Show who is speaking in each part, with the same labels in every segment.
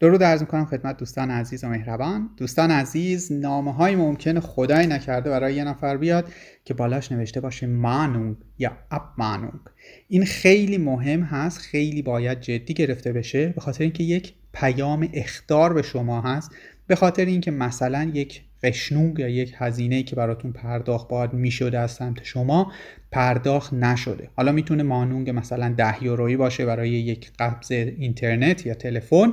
Speaker 1: درود عرض میکنم خدمت دوستان عزیز و مهربان دوستان عزیز نامه های ممکن خدای نکرده برای یه نفر بیاد که بالاش نوشته باشه مانونگ یا اب مانونگ این خیلی مهم هست خیلی باید جدی گرفته بشه به خاطر اینکه یک پیام اختار به شما هست به خاطر اینکه مثلا یک قشنوگ یا یک هزینه که براتون پرداخت باید میشده از سمت شما پرداخت نشده حالا میتونه مانونگ مثلا ده یورویی باشه برای یک قبض اینترنت یا تلفن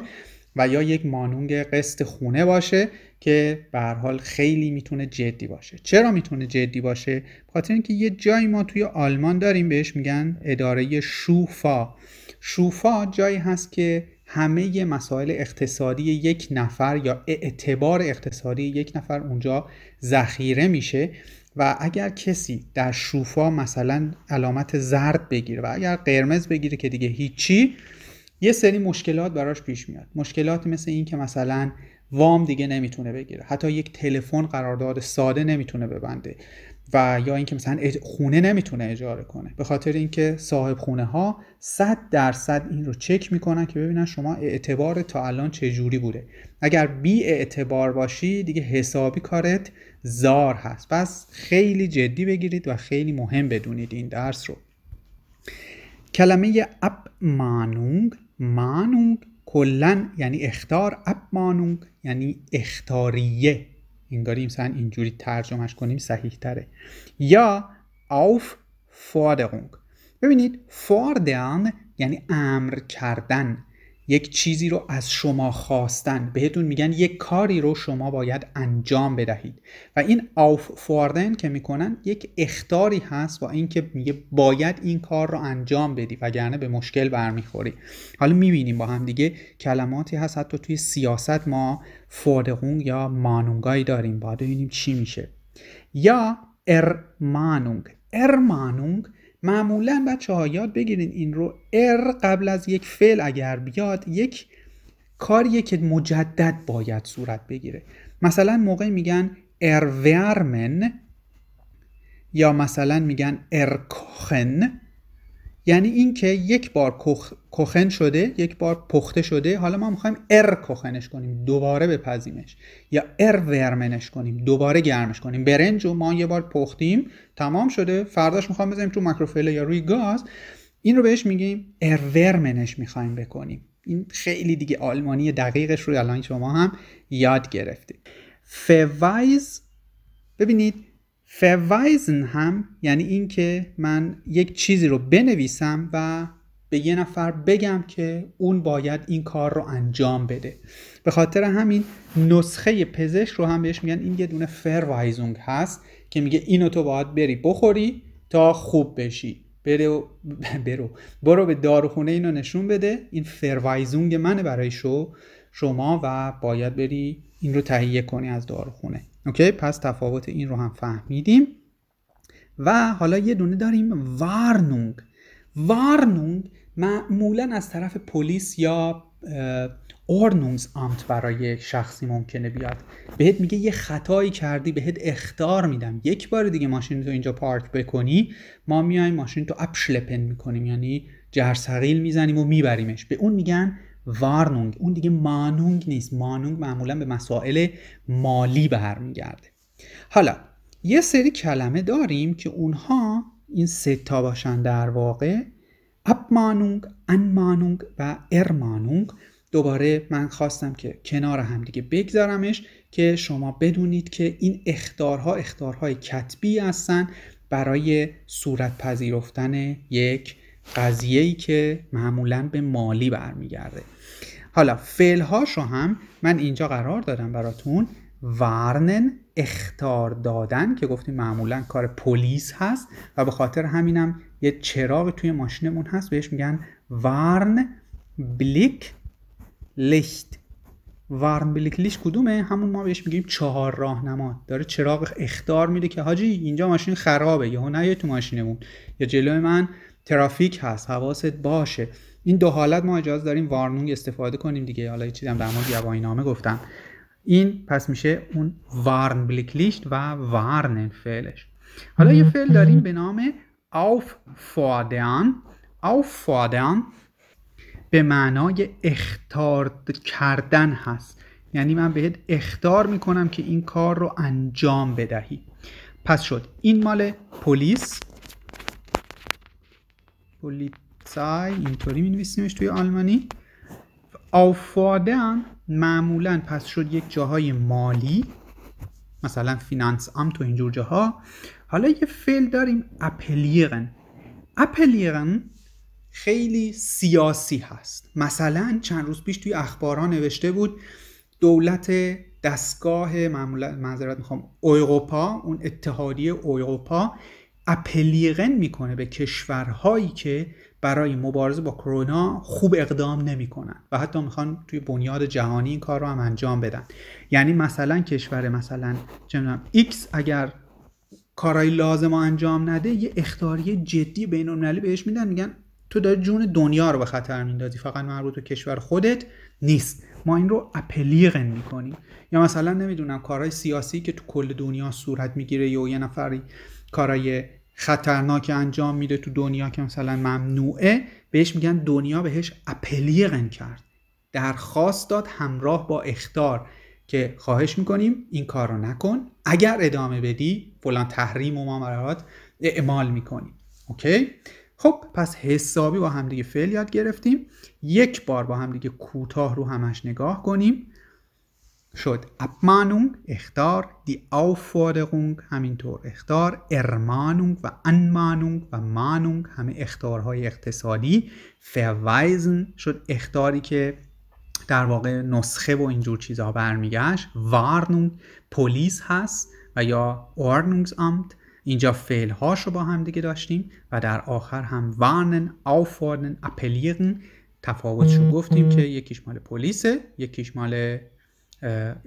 Speaker 1: و یا یک مانونگ قسط خونه باشه که به حال خیلی میتونه جدی باشه چرا میتونه جدی باشه خاطر اینکه یه جایی ما توی آلمان داریم بهش میگن اداره شوفا شوفا جایی هست که همه مسائل اقتصادی یک نفر یا اعتبار اقتصادی یک نفر اونجا ذخیره میشه و اگر کسی در شوفا مثلا علامت زرد بگیره و اگر قرمز بگیره که دیگه هیچی یه سری مشکلات براش پیش میاد مشکلات مثل این که مثلا وام دیگه نمیتونه بگیره حتی یک تلفن قرارداد ساده نمیتونه ببنده و یا اینکه مثلا خونه نمیتونه اجاره کنه به خاطر اینکه صاحب خونه ها 100 درصد این رو چک میکنن که ببینن شما اعتبار تا الان چه جوری بوده اگر بی اعتبار باشی دیگه حسابی کارت زار هست پس خیلی جدی بگیرید و خیلی مهم بدونید این درس رو کلمه اب مانونگ مانونگ کلا یعنی اختار اب مانونگ یعنی اختاریه انگاری مثلا اینجوری ترجمهش کنیم صحیح تره یا آف فوردرونگ ببینید فوردرن یعنی امر کردن یک چیزی رو از شما خواستن بهتون میگن یک کاری رو شما باید انجام بدهید و این آف فوردن که میکنن یک اختاری هست با اینکه میگه باید این کار رو انجام بدی وگرنه به مشکل برمیخوری حالا میبینیم با هم دیگه کلماتی هست حتی توی سیاست ما فودقون یا مانونگایی داریم باید ببینیم چی میشه یا ارمانونگ ارمانونگ معمولا بچه ها یاد بگیرین این رو ار قبل از یک فعل اگر بیاد یک کاریه که مجدد باید صورت بگیره مثلا موقع میگن ورمن یا مثلا میگن erkochen یعنی اینکه یک بار کخ... کخن شده یک بار پخته شده حالا ما میخوایم ار کخنش کنیم دوباره بپزیمش یا ار ورمنش کنیم دوباره گرمش کنیم برنج رو ما یه بار پختیم تمام شده فرداش میخوام بزنیم تو ماکروفیله یا روی گاز این رو بهش میگیم ار ورمنش میخوایم بکنیم این خیلی دیگه آلمانی دقیقش رو الان شما هم یاد گرفتید فوایز ببینید فرویزن هم یعنی اینکه من یک چیزی رو بنویسم و به یه نفر بگم که اون باید این کار رو انجام بده به خاطر همین نسخه پزشک رو هم بهش میگن این یه دونه فروایزونگ هست که میگه اینو تو باید بری بخوری تا خوب بشی برو برو برو به داروخونه اینو نشون بده این فروایزونگ منه برای شو شما و باید بری این رو تهیه کنی از داروخونه اوکی پس تفاوت این رو هم فهمیدیم و حالا یه دونه داریم وارنونگ وارنونگ معمولا از طرف پلیس یا اورنونگز آمت برای شخصی ممکنه بیاد بهت میگه یه خطایی کردی بهت اختار میدم یک بار دیگه ماشین تو اینجا پارک بکنی ما میایم ماشین تو اپشلپن میکنیم یعنی جرسقیل میزنیم و میبریمش به اون میگن وارنونگ اون دیگه مانونگ نیست مانونگ معمولا به مسائل مالی برمیگرده حالا یه سری کلمه داریم که اونها این سه تا باشن در واقع اب مانونگ و ار دوباره من خواستم که کنار هم دیگه بگذارمش که شما بدونید که این اختارها اختارهای کتبی هستن برای صورت پذیرفتن یک قضیه ای که معمولا به مالی برمیگرده حالا فعلهاش رو هم من اینجا قرار دادم براتون ورنن اختار دادن که گفتیم معمولا کار پلیس هست و به خاطر همینم یه چراغ توی ماشینمون هست بهش میگن ورن بلیک لیشت ورن بلیکلیش کدومه همون ما بهش میگیم چهار راهنما داره چراغ اختار میده که حاجی اینجا ماشین خرابه یا نه تو ماشینمون یا جلوی من ترافیک هست حواست باشه این دو حالت ما اجازه داریم وارنونگ استفاده کنیم دیگه حالا چیزی هم در مورد گواهی نامه گفتم این پس میشه اون وارن بلیکلیشت و وارن فعلش حالا یه فعل داریم به نام آف فادان آف فادان به معنای اختار کردن هست یعنی من بهت اختار میکنم که این کار رو انجام بدهی پس شد این مال پلیس پولیتسای اینطوری نویسیمش توی آلمانی آفادم معمولا پس شد یک جاهای مالی مثلا فینانس آم تو اینجور جاها حالا یه فعل داریم اپلیرن اپلیرن خیلی سیاسی هست مثلا چند روز پیش توی اخبارها نوشته بود دولت دستگاه معذرت میخوام اروپا اون اتحادیه اروپا اپلیغن میکنه به کشورهایی که برای مبارزه با کرونا خوب اقدام نمیکنن و حتی میخوان توی بنیاد جهانی این کار رو هم انجام بدن یعنی مثلا کشور مثلا چه ایکس اگر کارهای لازم رو انجام نده یه اختاریه جدی بین المللی بهش میدن میگن تو داری جون دنیا رو به خطر میندازی فقط مربوط به کشور خودت نیست ما این رو اپلیغن میکنیم یا مثلا نمیدونم کارهای سیاسی که تو کل دنیا صورت میگیره یا یه نفری کارای خطرناک انجام میده تو دنیا که مثلا ممنوعه بهش میگن دنیا بهش اپلیقن کرد درخواست داد همراه با اختار که خواهش میکنیم این کار رو نکن اگر ادامه بدی فلان تحریم و ما اعمال میکنیم اوکی خب پس حسابی با همدیگه فعل یاد گرفتیم یک بار با همدیگه کوتاه رو همش نگاه کنیم شد اپمانونگ اختار دی Aufforderung همینطور اختار ارمانونگ و انمانونگ و مانونگ همه اختارهای اقتصادی فرویزن شد اختاری که در واقع نسخه و اینجور چیزها برمیگشت وارنونگ پلیس هست و یا آمت اینجا فعل رو با هم دیگه داشتیم و در آخر هم وانن، auffordern, اپلیرن تفاوتش رو گفتیم که یکیش مال پلیسه یکیش مال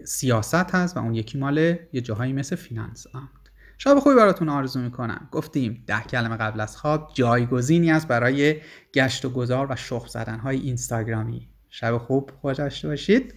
Speaker 1: سیاست هست و اون یکی مال یه جاهایی مثل فینانس آمد شب خوبی براتون آرزو میکنم گفتیم ده کلمه قبل از خواب جایگزینی است برای گشت و گذار و شخ زدن های اینستاگرامی شب خوب خوش داشته باشید